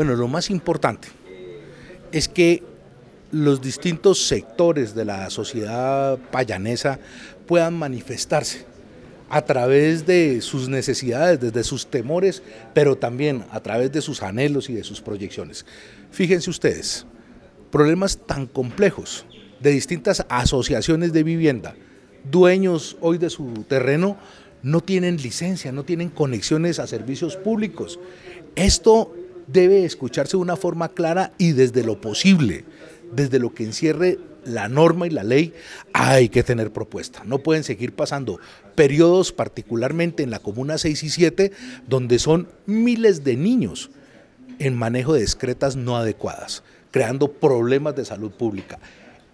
Bueno, lo más importante es que los distintos sectores de la sociedad payanesa puedan manifestarse a través de sus necesidades, desde sus temores, pero también a través de sus anhelos y de sus proyecciones. Fíjense ustedes, problemas tan complejos de distintas asociaciones de vivienda, dueños hoy de su terreno, no tienen licencia, no tienen conexiones a servicios públicos. Esto debe escucharse de una forma clara y desde lo posible, desde lo que encierre la norma y la ley, hay que tener propuesta. No pueden seguir pasando periodos, particularmente en la Comuna 6 y 7, donde son miles de niños en manejo de excretas no adecuadas, creando problemas de salud pública.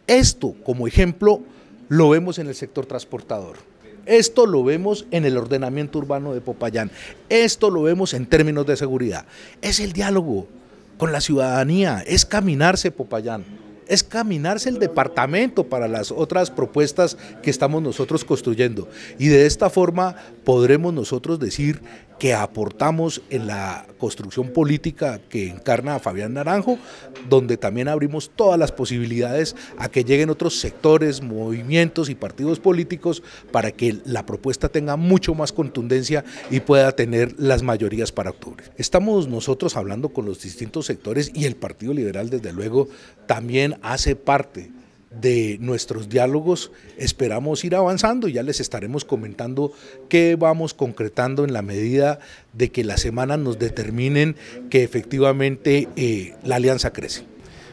Esto, como ejemplo, lo vemos en el sector transportador. Esto lo vemos en el ordenamiento urbano de Popayán. Esto lo vemos en términos de seguridad. Es el diálogo con la ciudadanía, es caminarse Popayán es caminarse el departamento para las otras propuestas que estamos nosotros construyendo. Y de esta forma podremos nosotros decir que aportamos en la construcción política que encarna a Fabián Naranjo, donde también abrimos todas las posibilidades a que lleguen otros sectores, movimientos y partidos políticos para que la propuesta tenga mucho más contundencia y pueda tener las mayorías para octubre. Estamos nosotros hablando con los distintos sectores y el Partido Liberal desde luego también hace parte de nuestros diálogos esperamos ir avanzando y ya les estaremos comentando qué vamos concretando en la medida de que las semanas nos determinen que efectivamente eh, la alianza crece.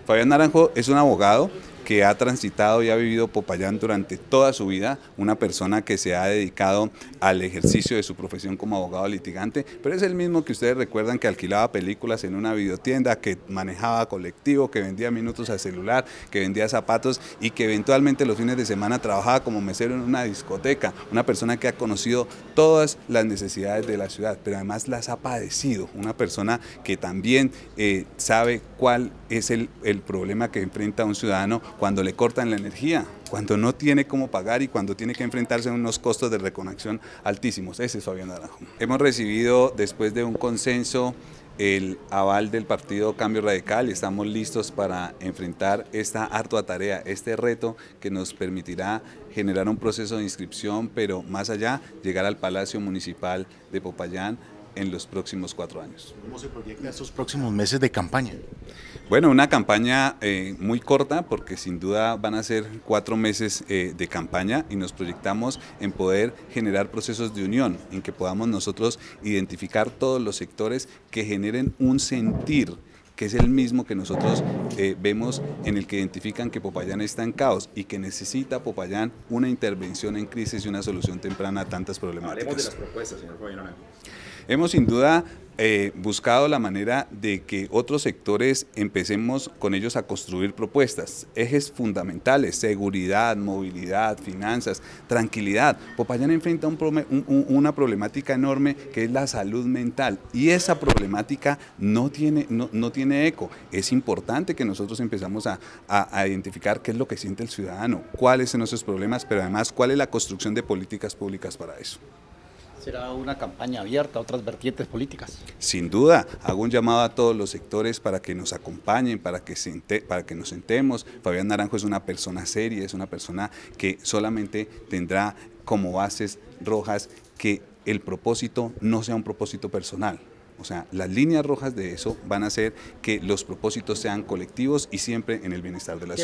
Fabián Naranjo es un abogado que ha transitado y ha vivido Popayán durante toda su vida, una persona que se ha dedicado al ejercicio de su profesión como abogado litigante, pero es el mismo que ustedes recuerdan que alquilaba películas en una videotienda, que manejaba colectivo, que vendía minutos a celular, que vendía zapatos y que eventualmente los fines de semana trabajaba como mesero en una discoteca, una persona que ha conocido todas las necesidades de la ciudad, pero además las ha padecido, una persona que también eh, sabe cuál es el, el problema que enfrenta un ciudadano cuando le cortan la energía, cuando no tiene cómo pagar y cuando tiene que enfrentarse a unos costos de reconexión altísimos. Ese es Fabián Naranjo. Hemos recibido, después de un consenso, el aval del partido Cambio Radical y estamos listos para enfrentar esta ardua tarea, este reto que nos permitirá generar un proceso de inscripción, pero más allá, llegar al Palacio Municipal de Popayán en los próximos cuatro años. ¿Cómo se proyecta estos próximos meses de campaña? Bueno, una campaña eh, muy corta porque sin duda van a ser cuatro meses eh, de campaña y nos proyectamos en poder generar procesos de unión, en que podamos nosotros identificar todos los sectores que generen un sentir que es el mismo que nosotros eh, vemos en el que identifican que Popayán está en caos y que necesita Popayán una intervención en crisis y una solución temprana a tantas problemáticas. de las propuestas, señor Hemos sin duda He eh, buscado la manera de que otros sectores empecemos con ellos a construir propuestas, ejes fundamentales, seguridad, movilidad, finanzas, tranquilidad. Popayán enfrenta una problemática enorme que es la salud mental y esa problemática no tiene, no, tiene eco. Es importante que nosotros empezamos a, a identificar qué es lo que siente el ciudadano, cuáles son nuestros problemas, pero además cuál es la construcción de políticas públicas para eso será una campaña abierta a otras vertientes políticas. Sin duda, hago un llamado a todos los sectores para que nos acompañen, para que, para que nos sentemos. Fabián Naranjo es una persona seria, es una persona que solamente tendrá como bases rojas que el propósito no sea un propósito personal, o sea, las líneas rojas de eso van a ser que los propósitos sean colectivos y siempre en el bienestar de la ciudad.